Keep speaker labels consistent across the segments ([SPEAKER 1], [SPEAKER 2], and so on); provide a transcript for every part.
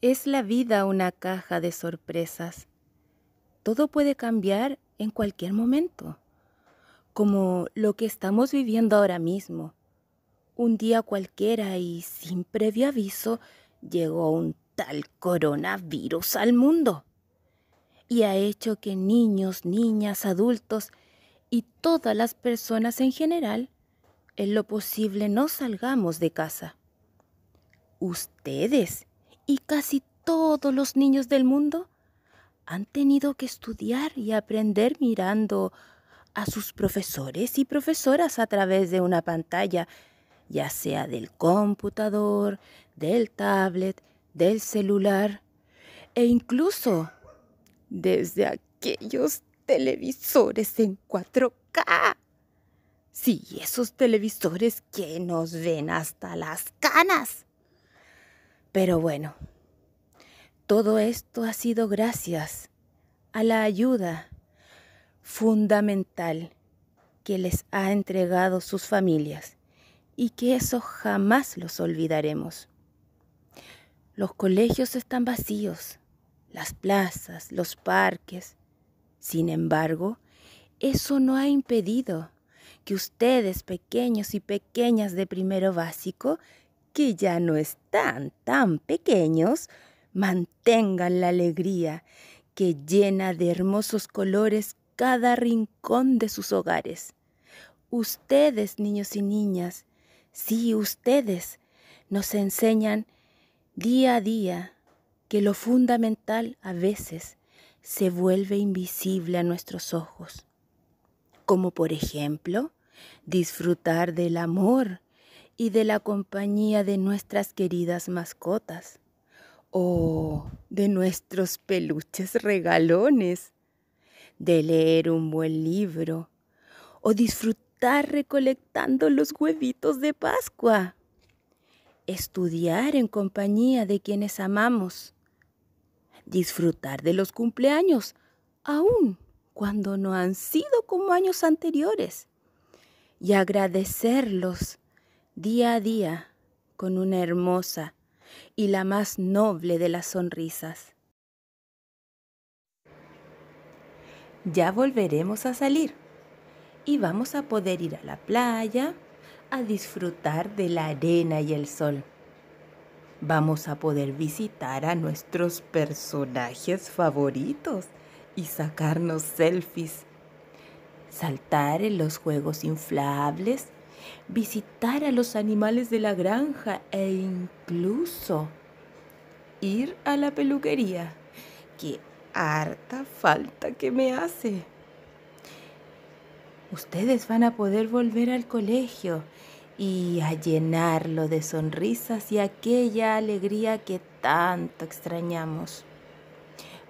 [SPEAKER 1] Es la vida una caja de sorpresas. Todo puede cambiar en cualquier momento, como lo que estamos viviendo ahora mismo. Un día cualquiera y sin previo aviso llegó un tal coronavirus al mundo y ha hecho que niños, niñas, adultos y todas las personas en general, en lo posible, no salgamos de casa. Ustedes y casi todos los niños del mundo han tenido que estudiar y aprender mirando a sus profesores y profesoras a través de una pantalla, ya sea del computador, del tablet, del celular e incluso desde aquellos televisores en 4K. Sí, esos televisores que nos ven hasta las canas. Pero bueno, todo esto ha sido gracias a la ayuda fundamental que les ha entregado sus familias y que eso jamás los olvidaremos. Los colegios están vacíos, las plazas, los parques. Sin embargo, eso no ha impedido que ustedes, pequeños y pequeñas de primero básico, que ya no están tan pequeños, mantengan la alegría que llena de hermosos colores cada rincón de sus hogares. Ustedes, niños y niñas, sí, ustedes, nos enseñan día a día que lo fundamental a veces se vuelve invisible a nuestros ojos, como por ejemplo disfrutar del amor, y de la compañía de nuestras queridas mascotas o de nuestros peluches regalones, de leer un buen libro o disfrutar recolectando los huevitos de Pascua, estudiar en compañía de quienes amamos, disfrutar de los cumpleaños, aun cuando no han sido como años anteriores, y agradecerlos día a día con una hermosa y la más noble de las sonrisas. Ya volveremos a salir y vamos a poder ir a la playa a disfrutar de la arena y el sol. Vamos a poder visitar a nuestros personajes favoritos y sacarnos selfies, saltar en los juegos inflables visitar a los animales de la granja e incluso ir a la peluquería. Qué harta falta que me hace. Ustedes van a poder volver al colegio y a llenarlo de sonrisas y aquella alegría que tanto extrañamos.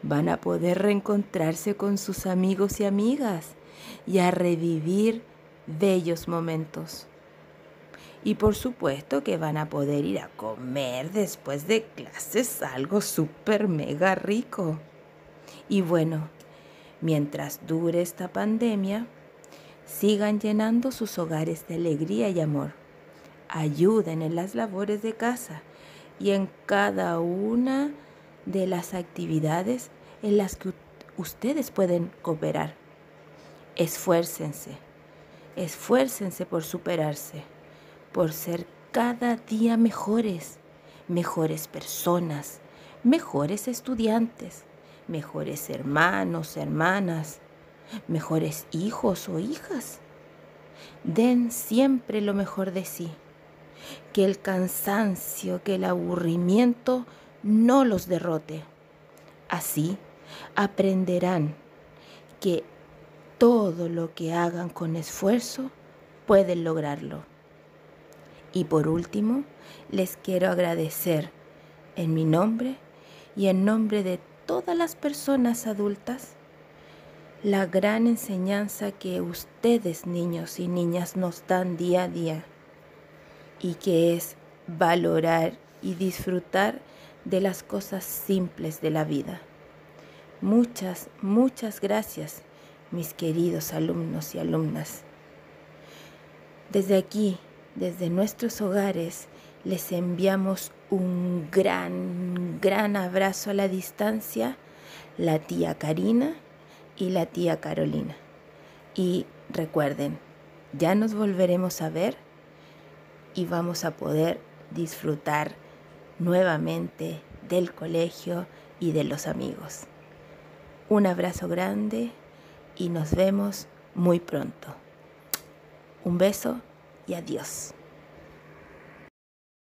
[SPEAKER 1] Van a poder reencontrarse con sus amigos y amigas y a revivir bellos momentos. Y por supuesto que van a poder ir a comer después de clases algo súper mega rico. Y bueno, mientras dure esta pandemia, sigan llenando sus hogares de alegría y amor. Ayuden en las labores de casa y en cada una de las actividades en las que ustedes pueden cooperar. Esfuércense Esfuércense por superarse, por ser cada día mejores, mejores personas, mejores estudiantes, mejores hermanos, hermanas, mejores hijos o hijas. Den siempre lo mejor de sí. Que el cansancio, que el aburrimiento no los derrote. Así aprenderán que todo lo que hagan con esfuerzo pueden lograrlo. Y por último, les quiero agradecer en mi nombre y en nombre de todas las personas adultas la gran enseñanza que ustedes niños y niñas nos dan día a día y que es valorar y disfrutar de las cosas simples de la vida. Muchas, muchas gracias mis queridos alumnos y alumnas. Desde aquí, desde nuestros hogares, les enviamos un gran, gran abrazo a la distancia, la tía Karina y la tía Carolina. Y recuerden, ya nos volveremos a ver y vamos a poder disfrutar nuevamente del colegio y de los amigos. Un abrazo grande y nos vemos muy pronto. Un beso y adiós.